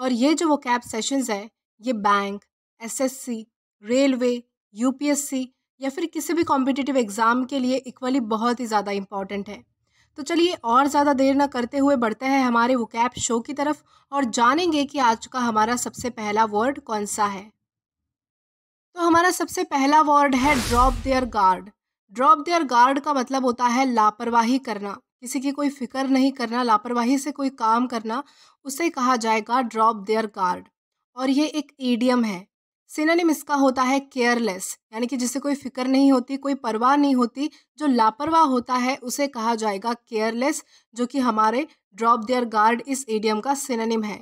और ये जो वो कैब सेशंस है ये बैंक एसएससी, रेलवे यूपीएससी या फिर किसी भी कॉम्पिटिटिव एग्ज़ाम के लिए इक्वली बहुत ही ज़्यादा इम्पॉर्टेंट है तो चलिए और ज़्यादा देर ना करते हुए बढ़ते हैं हमारे वो कैब शो की तरफ और जानेंगे कि आज का हमारा सबसे पहला वर्ड कौन सा है तो हमारा सबसे पहला वर्ड है drop their guard drop their guard का मतलब होता है लापरवाही करना किसी की कोई फिक्र नहीं करना लापरवाही से कोई काम करना उसे कहा जाएगा ड्रॉप देयर गार्ड और ये एक एडियम है सिनोनिम इसका होता है केयरलेस यानी कि जिसे कोई फिक्र नहीं होती कोई परवाह नहीं होती जो लापरवाह होता है उसे कहा जाएगा केयरलेस जो कि हमारे ड्रॉप देयर गार्ड इस एडियम का सिनोनिम है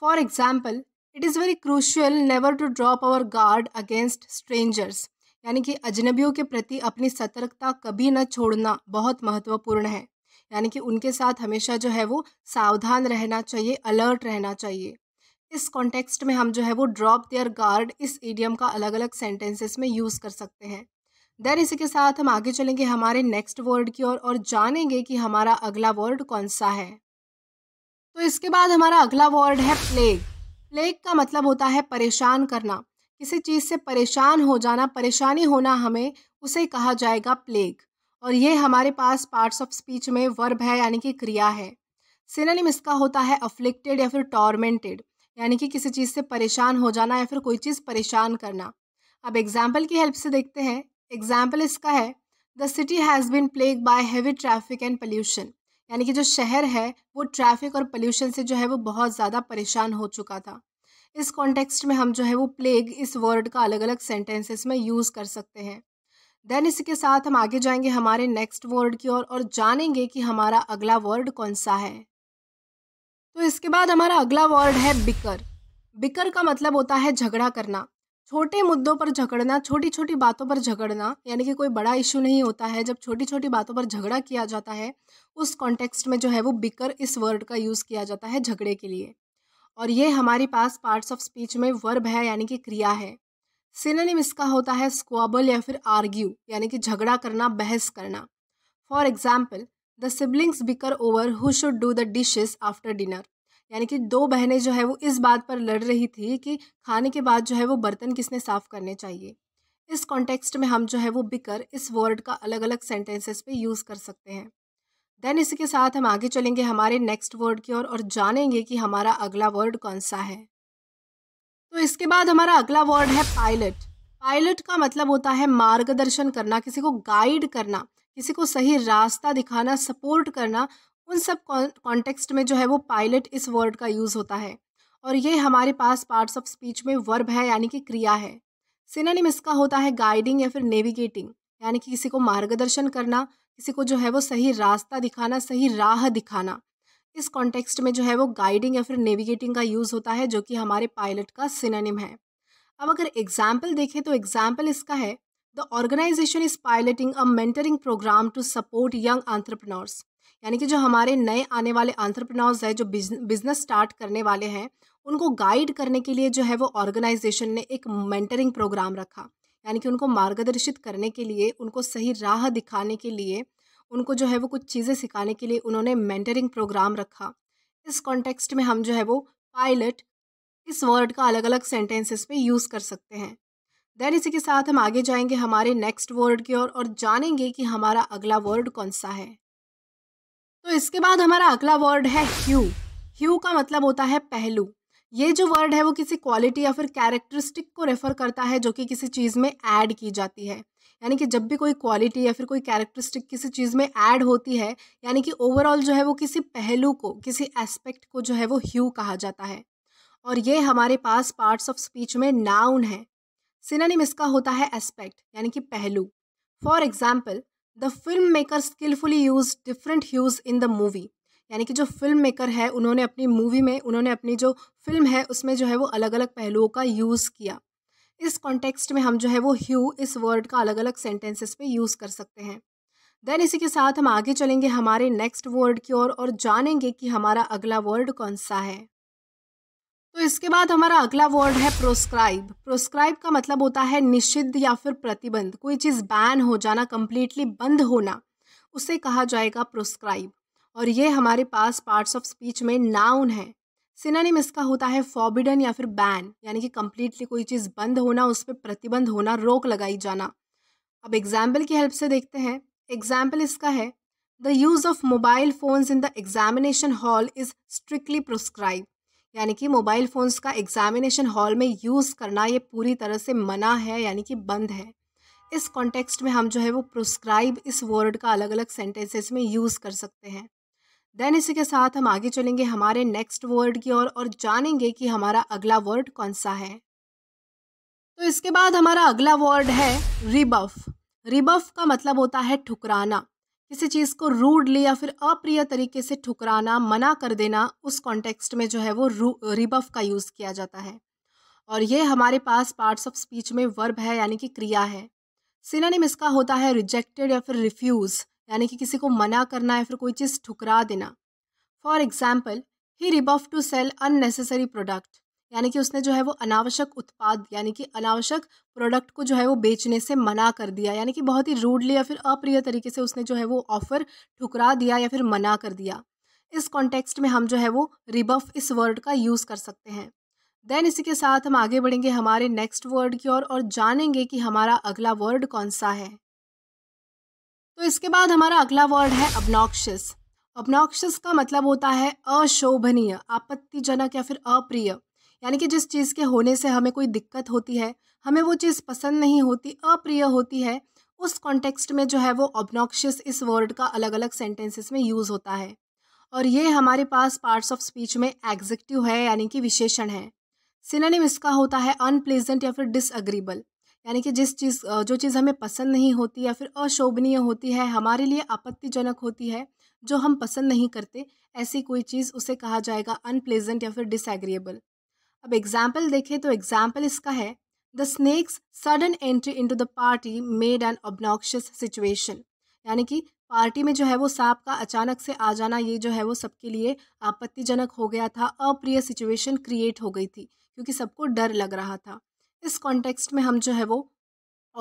for example it is very crucial never to drop our guard against strangers यानी कि अजनबियों के प्रति अपनी सतर्कता कभी न छोड़ना बहुत महत्वपूर्ण है यानी कि उनके साथ हमेशा जो है वो सावधान रहना चाहिए अलर्ट रहना चाहिए इस कॉन्टेक्स्ट में हम जो है वो ड्रॉप देयर गार्ड इस ईडियम का अलग अलग सेंटेंसेस में यूज़ कर सकते हैं देन इसी के साथ हम आगे चलेंगे हमारे नेक्स्ट वर्ड की ओर और, और जानेंगे कि हमारा अगला वर्ड कौन सा है तो इसके बाद हमारा अगला वर्ड है प्लेग प्लेग का मतलब होता है परेशान करना किसी चीज़ से परेशान हो जाना परेशानी होना हमें उसे कहा जाएगा प्लेग और ये हमारे पास पार्ट्स ऑफ स्पीच में वर्ब है यानी कि क्रिया है सिनेम इसका होता है अफ्लिक्टेड या फिर टॉर्मेंटेड यानी कि किसी चीज़ से परेशान हो जाना या फिर कोई चीज़ परेशान करना अब एग्जाम्पल की हेल्प से देखते हैं एग्जाम्पल इसका है the city has been plague by heavy traffic and pollution यानी कि जो शहर है वो ट्रैफिक और पल्यूशन से जो है वो बहुत ज़्यादा परेशान हो चुका था इस कॉन्टेक्स्ट में हम जो है वो प्लेग इस वर्ड का अलग अलग सेंटेंसेस में यूज़ कर सकते हैं देन इसके साथ हम आगे जाएंगे हमारे नेक्स्ट वर्ड की ओर और, और जानेंगे कि हमारा अगला वर्ड कौन सा है तो इसके बाद हमारा अगला वर्ड है बिकर बिकर का मतलब होता है झगड़ा करना छोटे मुद्दों पर झगड़ना छोटी छोटी बातों पर झगड़ना यानी कि कोई बड़ा इशू नहीं होता है जब छोटी छोटी बातों पर झगड़ा किया जाता है उस कॉन्टेक्स्ट में जो है वो बिकर इस वर्ड का यूज़ किया जाता है झगड़े के लिए और ये हमारे पास पार्ट्स ऑफ स्पीच में वर्ब है यानी कि क्रिया है सिनोनिम इसका होता है स्क्वाबल या फिर आर्ग्यू यानी कि झगड़ा करना बहस करना for example the siblings bicker over who should do the dishes after dinner यानी कि दो बहनें जो है वो इस बात पर लड़ रही थी कि खाने के बाद जो है वो बर्तन किसने साफ़ करने चाहिए इस कॉन्टेक्स्ट में हम जो है वो बिकर इस वर्ड का अलग अलग सेंटेंसेस पे यूज़ कर सकते हैं देन इसके साथ हम आगे चलेंगे हमारे नेक्स्ट वर्ड की ओर और, और जानेंगे कि हमारा अगला वर्ड कौन सा है तो इसके बाद हमारा अगला वर्ड है पायलट पायलट का मतलब होता है मार्गदर्शन करना किसी को गाइड करना किसी को सही रास्ता दिखाना सपोर्ट करना उन सब कॉन्टेक्स्ट में जो है वो पायलट इस वर्ड का यूज़ होता है और ये हमारे पास पार्ट्स ऑफ स्पीच में वर्ब है यानी कि क्रिया है सिनानिम इसका होता है गाइडिंग या फिर नेविगेटिंग यानी कि किसी को मार्गदर्शन करना किसी को जो है वो सही रास्ता दिखाना सही राह दिखाना इस कॉन्टेक्स्ट में जो है वो गाइडिंग या फिर नेविगेटिंग का यूज़ होता है जो कि हमारे पायलट का सिनानिम है अब अगर एग्जाम्पल देखें तो एग्जाम्पल इसका है the organisation is piloting a mentoring programme to support young entrepreneurs यानी कि जो हमारे नए आने वाले आंट्रप्रनोर्स हैं जो बिजनेस स्टार्ट करने वाले हैं उनको गाइड करने के लिए जो है वो ऑर्गेनाइजेशन ने एक मेंटरिंग प्रोग्राम रखा यानी कि उनको मार्गदर्शित करने के लिए उनको सही राह दिखाने के लिए उनको जो है वो कुछ चीज़ें सिखाने के लिए उन्होंने मेंटरिंग प्रोग्राम रखा इस कॉन्टेक्स्ट में हम जो है वो पायलट इस वर्ड का अलग अलग सेंटेंसेस में यूज़ कर सकते हैं देन इसी के साथ हम आगे जाएंगे हमारे नेक्स्ट वर्ड की ओर और, और जानेंगे कि हमारा अगला वर्ड कौन सा है तो इसके बाद हमारा अगला वर्ड है ह्यू ह्यू का मतलब होता है पहलू ये जो वर्ड है वो किसी क्वालिटी या फिर कैरेक्टरिस्टिक को रेफर करता है जो कि किसी चीज़ में ऐड की जाती है यानी कि जब भी कोई क्वालिटी या फिर कोई कैरेक्टरिस्टिक किसी चीज़ में ऐड होती है यानी कि ओवरऑल जो है वो किसी पहलू को किसी एस्पेक्ट को जो है वो ह्यू कहा जाता है और ये हमारे पास पार्ट्स ऑफ स्पीच में नाउन है सिनानिम इसका होता है एस्पेक्ट यानी कि पहलू for example the film maker skilfully use different hues in the movie यानी कि जो फिल्म मेकर है उन्होंने अपनी मूवी में उन्होंने अपनी जो फिल्म है उसमें जो है वो अलग अलग पहलुओं का यूज़ किया इस कॉन्टेक्स्ट में हम जो है वो ह्यू इस वर्ड का अलग अलग सेंटेंसेस पे यूज़ कर सकते हैं देन इसी के साथ हम आगे चलेंगे हमारे नेक्स्ट वर्ड की ओर और, और जानेंगे कि हमारा अगला वर्ड कौन सा है तो इसके बाद हमारा अगला वर्ड है प्रोस्क्राइब प्रोस्क्राइब का मतलब होता है निषिद्ध या फिर प्रतिबंध कोई चीज़ बैन हो जाना कम्प्लीटली बंद होना उसे कहा जाएगा प्रोस्क्राइब और ये हमारे पास पार्ट्स ऑफ स्पीच में नाउन है सिनानिम इसका होता है फॉबिडन या फिर बैन यानी कि कम्प्लीटली कोई चीज़ बंद होना उस पर प्रतिबंध होना रोक लगाई जाना अब एग्जाम्पल की हेल्प से देखते हैं एग्जाम्पल इसका है the use of mobile phones in the examination hall is strictly proscribe यानी कि मोबाइल फ़ोन्स का एग्जामिनेशन हॉल में यूज़ करना ये पूरी तरह से मना है यानी कि बंद है इस कॉन्टेक्स्ट में हम जो है वो प्रोस्क्राइब इस वर्ड का अलग अलग सेंटेंसेस में यूज़ कर सकते हैं देन इसी के साथ हम आगे चलेंगे हमारे नेक्स्ट वर्ड की ओर और, और जानेंगे कि हमारा अगला वर्ड कौन सा है तो इसके बाद हमारा अगला वर्ड है रिबफ रिबफ का मतलब होता है ठुकराना किसी चीज़ को रूडली या फिर अप्रिय तरीके से ठुकराना मना कर देना उस कॉन्टेक्स्ट में जो है वो रिबफ का यूज़ किया जाता है और ये हमारे पास पार्ट्स ऑफ स्पीच में वर्ब है यानी कि क्रिया है सिनानिम इसका होता है रिजेक्टेड या फिर रिफ्यूज़ यानी कि किसी को मना करना या फिर कोई चीज़ ठुकरा देना for example he rebuff to sell unnecessary product यानी कि उसने जो है वो अनावश्यक उत्पाद यानी कि अनावश्यक प्रोडक्ट को जो है वो बेचने से मना कर दिया यानी कि बहुत ही रूडली या फिर अप्रिय तरीके से उसने जो है वो ऑफ़र ठुकरा दिया या फिर मना कर दिया इस कॉन्टेक्स्ट में हम जो है वो रिबफ इस वर्ड का यूज़ कर सकते हैं देन इसी के साथ हम आगे बढ़ेंगे हमारे नेक्स्ट वर्ड की ओर और, और जानेंगे कि हमारा अगला वर्ड कौन सा है तो इसके बाद हमारा अगला वर्ड है अबनॉक्शस अबनॉक्शस का मतलब होता है अशोभनीय आपत्तिजनक या फिर अप्रिय यानी कि जिस चीज़ के होने से हमें कोई दिक्कत होती है हमें वो चीज़ पसंद नहीं होती अप्रिय होती है उस कॉन्टेक्स्ट में जो है वो ऑब्नॉक्शियस इस वर्ड का अलग अलग सेंटेंसेस में यूज़ होता है और ये हमारे पास पार्ट्स ऑफ स्पीच में एग्जेक्टिव है यानी कि विशेषण है सिनेम इसका होता है अनप्लेजेंट या फिर डिसअग्रीबल यानी कि जिस चीज़ जो चीज़ हमें पसंद नहीं होती या फिर अशोभनीय होती है हमारे लिए आपत्तिजनक होती है जो हम पसंद नहीं करते ऐसी कोई चीज़ उसे कहा जाएगा अनप्लेजेंट या फिर डिसएग्रीएबल अब एग्जाम्पल देखें तो एग्जाम्पल इसका है the snake's sudden entry into the party made an obnoxious situation यानी कि पार्टी में जो है वो सांप का अचानक से आ जाना ये जो है वो सबके लिए आपत्तिजनक हो गया था अप्रिय सिचुएशन क्रिएट हो गई थी क्योंकि सबको डर लग रहा था इस कॉन्टेक्स्ट में हम जो है वो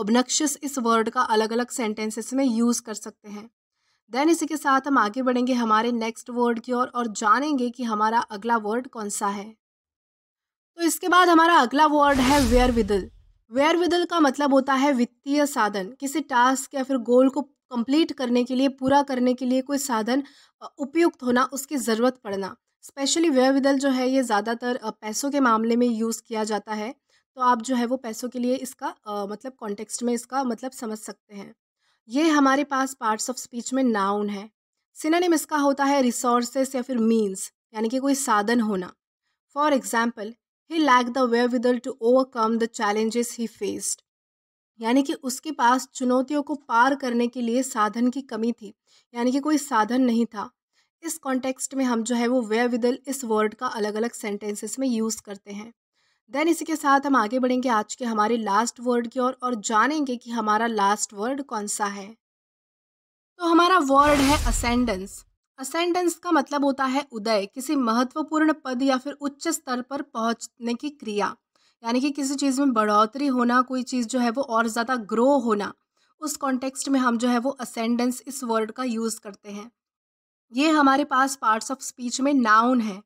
ऑबनक्शियस इस वर्ड का अलग अलग सेंटेंसेस में यूज़ कर सकते हैं देन इसी के साथ हम आगे बढ़ेंगे हमारे नेक्स्ट वर्ड की ओर और, और जानेंगे कि हमारा अगला वर्ड कौन सा है तो इसके बाद हमारा अगला वर्ड है वेयर विदल वेयर विदल का मतलब होता है वित्तीय साधन किसी टास्क या फिर गोल को कंप्लीट करने के लिए पूरा करने के लिए कोई साधन उपयुक्त होना उसकी ज़रूरत पड़ना स्पेशली वेयर विदल जो है ये ज़्यादातर पैसों के मामले में यूज़ किया जाता है तो आप जो है वो पैसों के लिए इसका आ, मतलब कॉन्टेक्स्ट में इसका मतलब समझ सकते हैं ये हमारे पास पार्ट्स ऑफ स्पीच में नाउन है सिनानिम इसका होता है रिसोर्सेस या फिर मीन्स यानी कि कोई साधन होना for example he lack the wherewithal to overcome the challenges he faced यानी कि उसके पास चुनौतियों को पार करने के लिए साधन की कमी थी यानी कि कोई साधन नहीं था इस कॉन्टेक्स्ट में हम जो है वो वे विदल इस वर्ड का अलग अलग सेंटेंसेस में यूज़ करते हैं देन इसी के साथ हम आगे बढ़ेंगे आज के हमारे लास्ट वर्ड की ओर और, और जानेंगे कि हमारा लास्ट वर्ड कौन सा है तो हमारा वर्ड है असेंडेंस असेंडेंस का मतलब होता है उदय किसी महत्वपूर्ण पद या फिर उच्च स्तर पर पहुंचने की क्रिया यानी कि किसी चीज़ में बढ़ोतरी होना कोई चीज़ जो है वो और ज़्यादा ग्रो होना उस कॉन्टेक्स्ट में हम जो है वो असेंडेंस इस वर्ड का यूज़ करते हैं ये हमारे पास पार्ट्स ऑफ स्पीच में नाउन है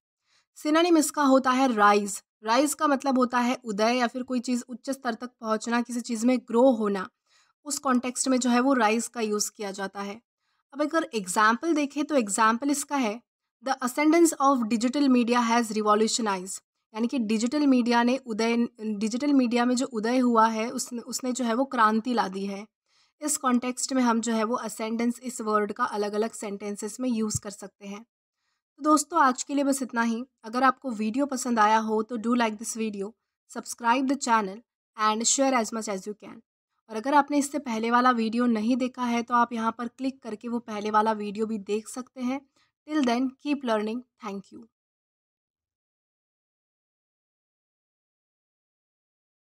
सिनानिम इसका होता है राइज राइज का मतलब होता है उदय या फिर कोई चीज़ उच्च स्तर तक पहुंचना किसी चीज़ में ग्रो होना उस कॉन्टेक्स्ट में जो है वो राइज का यूज़ किया जाता है अब अगर एग्जाम्पल देखें तो एग्जाम्पल इसका है the ascendance of digital media has revolutionize यानी कि डिजिटल मीडिया ने उदय डिजिटल मीडिया में जो उदय हुआ है उसने उसने जो है वो क्रांति ला दी है इस कॉन्टेक्स्ट में हम जो है वो असेंडेंस इस वर्ड का अलग अलग सेंटेंसेस में यूज़ कर सकते हैं तो दोस्तों आज के लिए बस इतना ही अगर आपको वीडियो पसंद आया हो तो do like this video subscribe the channel and share as much as you can और अगर आपने इससे पहले वाला वीडियो नहीं देखा है तो आप यहाँ पर क्लिक करके वो पहले वाला वीडियो भी देख सकते हैं till then keep learning thank you